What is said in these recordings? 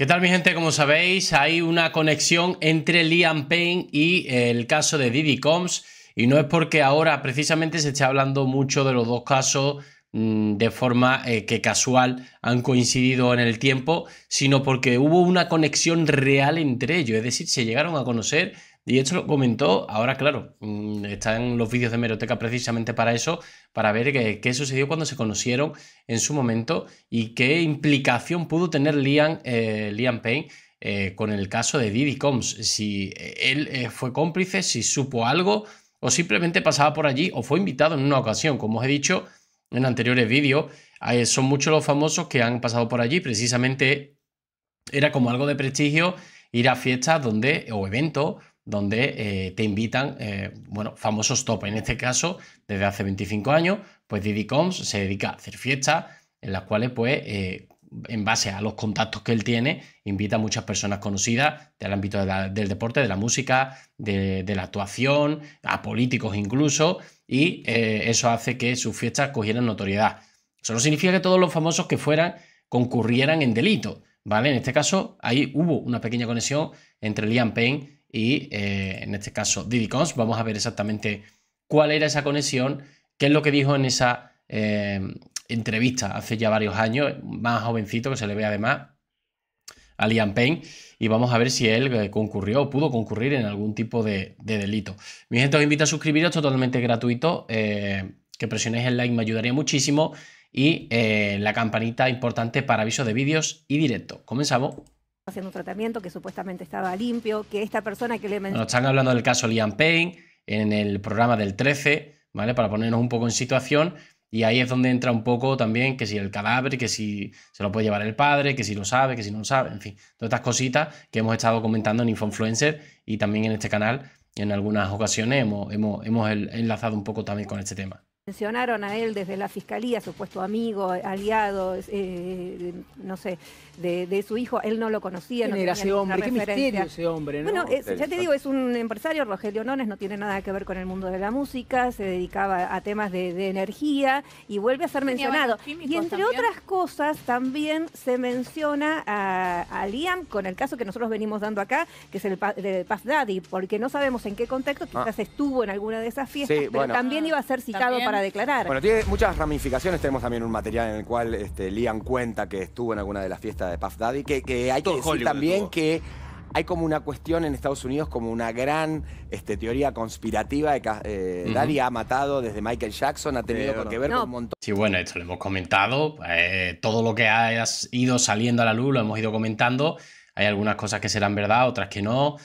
¿Qué tal mi gente? Como sabéis, hay una conexión entre Liam Payne y el caso de Didi Combs y no es porque ahora precisamente se esté hablando mucho de los dos casos mm, de forma eh, que casual han coincidido en el tiempo, sino porque hubo una conexión real entre ellos, es decir, se llegaron a conocer y esto lo comentó, ahora claro, mm, están los vídeos de Meroteca precisamente para eso, para ver qué, sucedió cuando se conocieron en su momento y qué implicación pudo tener Liam, eh, Payne eh, con el caso de Diddy Combs. Si eh, él fue cómplice, si supo algo o simplemente pasaba por allí o fue invitado en una ocasión. Como os he dicho en anteriores vídeos, son muchos los famosos que han pasado por allí. Precisamente era como algo de prestigio ir a fiestas donde, o eventos donde eh, te invitan, eh, bueno, famosos top. En este caso, desde hace 25 años, pues Diddy Combs se dedica a hacer fiestas en las cuales, pues, eh, en base a los contactos que él tiene, invita a muchas personas conocidas del ámbito del deporte, de la música, de, de, la actuación, a políticos incluso, y eso hace que sus fiestas cogieran notoriedad. Eso no significa que todos los famosos que fueran concurrieran en delito, ¿vale? En este caso, ahí hubo una pequeña conexión entre Liam Payne y eh, en este caso Didicons. Vamos a ver exactamente cuál era esa conexión, qué es lo que dijo en esa eh, entrevista hace ya varios años, más jovencito que se le ve además a Liam Payne y vamos a ver si él eh, concurrió o pudo concurrir en algún tipo de, delito. Mi gente os invito a suscribiros, totalmente gratuito, que presionéis el like me ayudaría muchísimo y la campanita importante para aviso de vídeos y directo. Comenzamos haciendo un tratamiento que supuestamente estaba limpio, que esta persona que le mencionó... Nos están hablando del caso Liam Payne en el programa del 13, ¿vale? Para ponernos un poco en situación. Y ahí es donde entra un poco también que si el cadáver, que si se lo puede llevar el padre, que si lo sabe, que si no lo sabe, en fin, todas estas cositas que hemos estado comentando en Infoinfluencer y también en este canal en algunas ocasiones hemos, hemos, hemos enlazado un poco también con este tema mencionaron a él desde la fiscalía, supuesto amigo, aliado, eh, no sé, de, su hijo, él no lo conocía. no era ese hombre? ¿Qué misterio ese hombre? Bueno, eh, ya te digo, es un empresario, Rogelio Nones, no tiene nada que ver con el mundo de la música, se dedicaba a temas de, energía y vuelve a ser mencionado. Y entre otras cosas, también se menciona a, Liam con el caso que nosotros venimos dando acá, que es el de Paz Daddy, porque no sabemos en qué contexto, ah. quizás estuvo en alguna de esas fiestas, pero también iba a ser citado para declarar. Bueno, tiene muchas ramificaciones. Tenemos también un material en el cual este, Liam cuenta que estuvo en alguna de las fiestas de Puff Daddy, que, que hay que también que hay como una cuestión en Estados Unidos, como una gran este, teoría conspirativa de que eh, Daddy ha matado desde Michael Jackson, ha tenido que ver con un montón. Sí, bueno, esto lo hemos comentado. Eh, todo lo que ha ido saliendo a la luz lo hemos ido comentando. Hay algunas cosas que serán verdad, otras que no.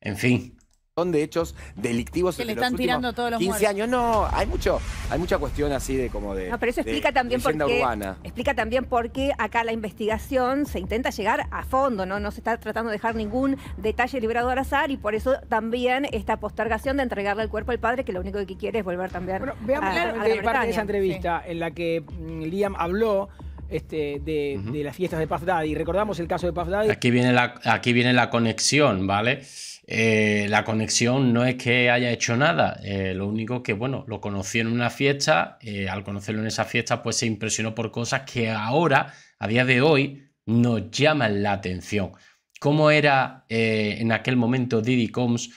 En fin, son de hechos delictivos que le están tirando todos los 15 años no hay mucho hay mucha cuestión así de como de no, pero eso explica también por qué explica también por qué acá la investigación se intenta llegar a fondo no no se está tratando de dejar ningún detalle librado al azar y por eso también esta postergación de entregarle el cuerpo al padre que lo único que quiere es volver también veamos a, a, parte de esa entrevista en la que mm, Liam habló este, de, las fiestas de Paz y Recordamos el caso de Paz Daddy. Aquí viene la, aquí viene la conexión, ¿vale? Eh, la conexión no es que haya hecho nada, eh, lo único que, bueno, lo conoció en una fiesta, eh, al conocerlo en esa fiesta, pues se impresionó por cosas que ahora, a día de hoy, nos llaman la atención. ¿Cómo era en aquel momento Didi Combs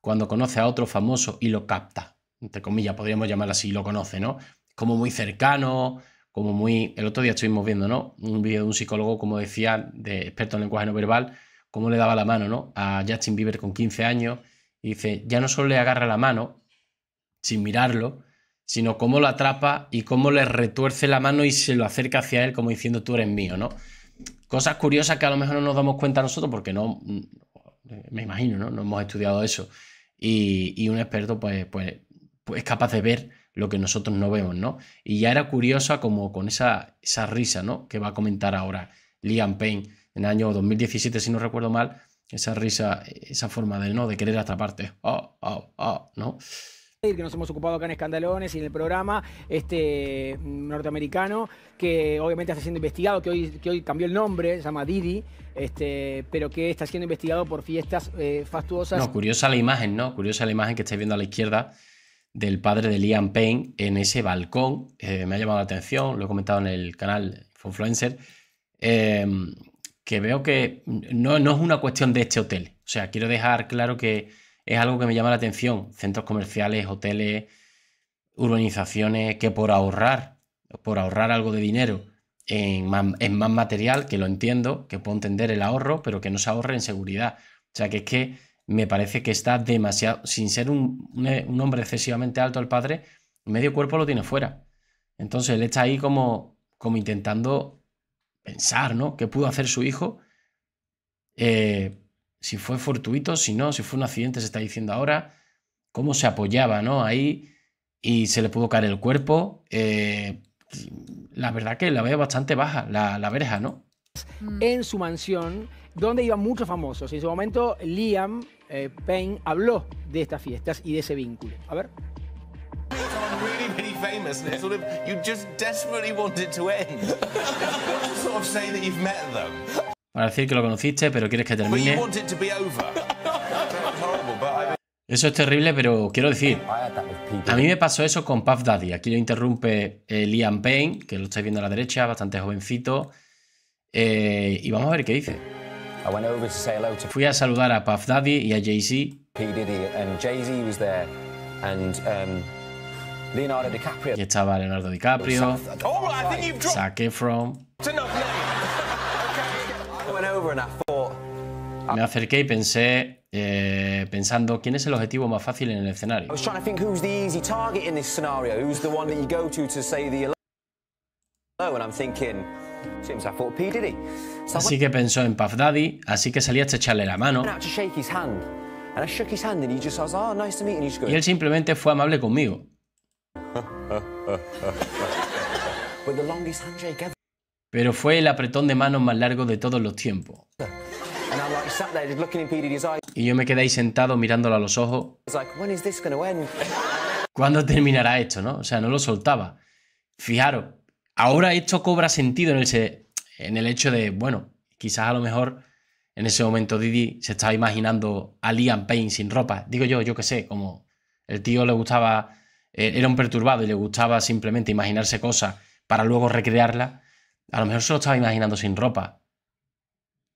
cuando conoce a otro famoso y lo capta? Entre comillas, podríamos llamar así, lo conoce, ¿no? Como muy cercano, como muy... El otro día estuvimos viendo, ¿no? Un vídeo de un psicólogo, como decía, de experto en lenguaje no verbal, cómo le daba la mano ¿no? a Justin Bieber con 15 años. Y dice, ya no solo le agarra la mano, sin mirarlo, sino cómo lo atrapa y cómo le retuerce la mano y se lo acerca hacia él como diciendo tú eres mío, ¿no? Cosas curiosas que a lo mejor no nos damos cuenta nosotros porque no, mm, me imagino, ¿no? No hemos estudiado eso. Y, un experto pues, pues, pues, es capaz de ver lo que nosotros no vemos, ¿no? Y ya era curiosa como con esa, esa risa, ¿no? Que va a comentar ahora Liam Payne en el año 2017, si no recuerdo mal, esa risa, esa forma de no, de querer atraparte. Oh, oh, oh, ¿no? que nos hemos ocupado acá en Escandalones y en el programa, este mm, norteamericano, que obviamente está siendo investigado, que hoy, hoy cambió el nombre, se llama Didi, este, pero que está siendo investigado por fiestas eh, fastuosas. No, curiosa la imagen, ¿no? Curiosa la imagen que estáis viendo a la izquierda del padre de Liam Payne en ese balcón. Eh, me ha llamado la atención, lo he comentado en el canal Influencer. Em, que veo que no, es una cuestión de este hotel. O sea, quiero dejar claro que es algo que me llama la atención. Centros comerciales, hoteles, urbanizaciones, que por ahorrar, por ahorrar algo de dinero en más, material, que lo entiendo, que puedo entender el ahorro, pero que no se ahorre en seguridad. O sea, que es que me parece que está demasiado, sin ser un, hombre excesivamente alto al padre, medio cuerpo lo tiene fuera. Entonces él está ahí como, como intentando pensar, ¿no? ¿Qué pudo hacer su hijo? Eh, si fue fortuito, si no, si fue un accidente, se está diciendo ahora, cómo se apoyaba, ¿no? Ahí y se le pudo caer el cuerpo. Eh, la verdad que la ve bastante baja, la, verja, ¿no? Mm. En su mansión, donde iban muchos famosos. En su momento, Liam eh, Payne habló de estas fiestas y de ese vínculo. A ver. Para decir que lo conociste, pero quieres que termine. Eso es terrible, pero quiero decir, a mí me pasó eso con Puff Daddy. Aquí lo interrumpe eh, Liam Payne, que lo estáis viendo a la derecha, bastante jovencito. Eh, y vamos a ver qué dice. Fui a saludar a Puff Daddy y a Jay-Z. Jay-Z um, Leonardo DiCaprio. Y estaba Leonardo DiCaprio, Saqué oh, From... Uh, Me acerqué y pensé, eh, pensando, ¿quién es el objetivo más fácil en el escenario? Así que pensó en Puff Daddy, así que salí a echarle la mano. Y él simplemente fue amable conmigo. Pero fue el apretón de manos más largo de todos los tiempos. Y yo me quedé ahí sentado mirándolo a los ojos. ¿Cuándo terminará esto, no? O sea, no lo soltaba. Fijaros, ahora esto cobra sentido en el, en el hecho de, bueno, quizás a lo mejor en ese momento Didi se estaba imaginando a Liam Payne sin ropa. Digo yo, yo qué sé, como el tío le gustaba eh, era un perturbado y le gustaba simplemente imaginarse cosas para luego recrearlas, a lo mejor se lo estaba imaginando sin ropa,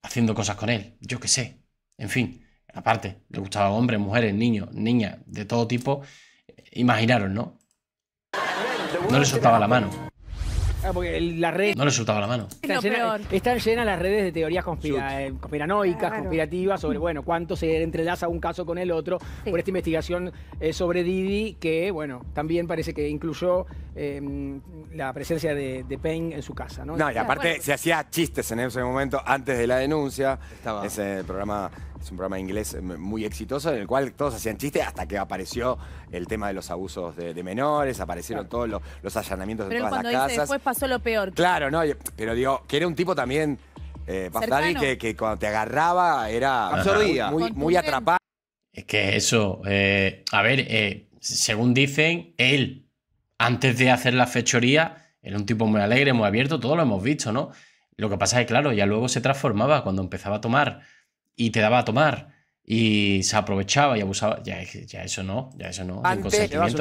haciendo cosas con él, yo qué sé. En fin, aparte, le gustaba hombres, mujeres, niños, niñas, de todo tipo, eh, imaginaron, ¿no? No le soltaba la mano. Ah, porque No le soltaba la mano. Están, llenas, las redes de teorías eh, conspiranoicas, conspirativas, sobre bueno, cuánto se entrelaza un caso con el otro, por esta investigación eh, sobre Didi, que bueno, también parece que incluyó eh, la presencia de, Payne en su casa, ¿no? y aparte se hacía chistes en ese momento antes de la denuncia. Estaba. Ese programa es un programa inglés eh, muy exitoso en el cual todos hacían chistes hasta que apareció el tema de los abusos de, menores, aparecieron todos los, allanamientos de todas cuando las dice, casas. Después pasó lo peor. Claro, no, pero digo, que era un tipo también, eh, que, que, cuando te agarraba era muy, muy, atrapado. Es que eso, eh, a ver, eh, según dicen, él, antes de hacer la fechoría, era un tipo muy alegre, muy abierto, todo lo hemos visto, ¿no? Lo que pasa es que, claro, ya luego se transformaba cuando empezaba a tomar y te daba a tomar y se aprovechaba y abusaba. Ya, eso no, ya eso no.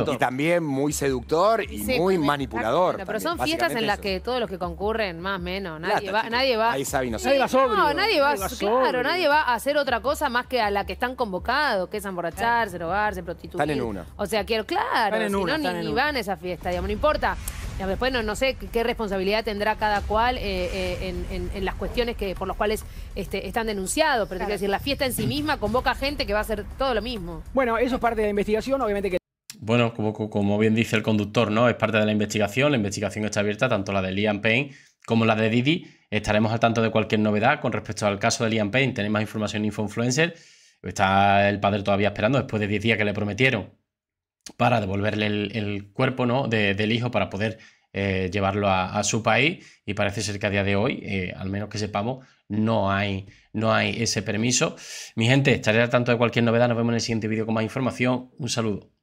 y también muy seductor y muy manipulador. Pero, son fiestas en las que todos los que concurren, más o menos, nadie va, nadie va. Ahí nadie va No, nadie va, claro, nadie va a hacer otra cosa más que a la que están convocados, que es emborracharse, robarse, prostituir. Están en una. O sea, quiero, claro, si no, ni, ni van a esa fiesta, digamos, no importa bueno, no sé qué responsabilidad tendrá cada cual eh, eh, en, las cuestiones que por las cuales este, están denunciados, pero decir, la fiesta en sí misma convoca gente que va a hacer todo lo mismo. Bueno, eso es parte de la investigación, obviamente que... Bueno, como, bien dice el conductor, ¿no? Es parte de la investigación, la investigación está abierta, tanto la de Liam Payne como la de Didi. Estaremos al tanto de cualquier novedad con respecto al caso de Liam Payne. Tenemos más información en InfoInfluencer. Está el padre todavía esperando después de 10 días que le prometieron para devolverle el, cuerpo ¿no? del hijo para poder eh, llevarlo a, su país y parece ser que a día de hoy, eh, al menos que sepamos, no hay, no hay ese permiso. Mi gente, estaré al tanto de cualquier novedad, nos vemos en el siguiente vídeo con más información. Un saludo.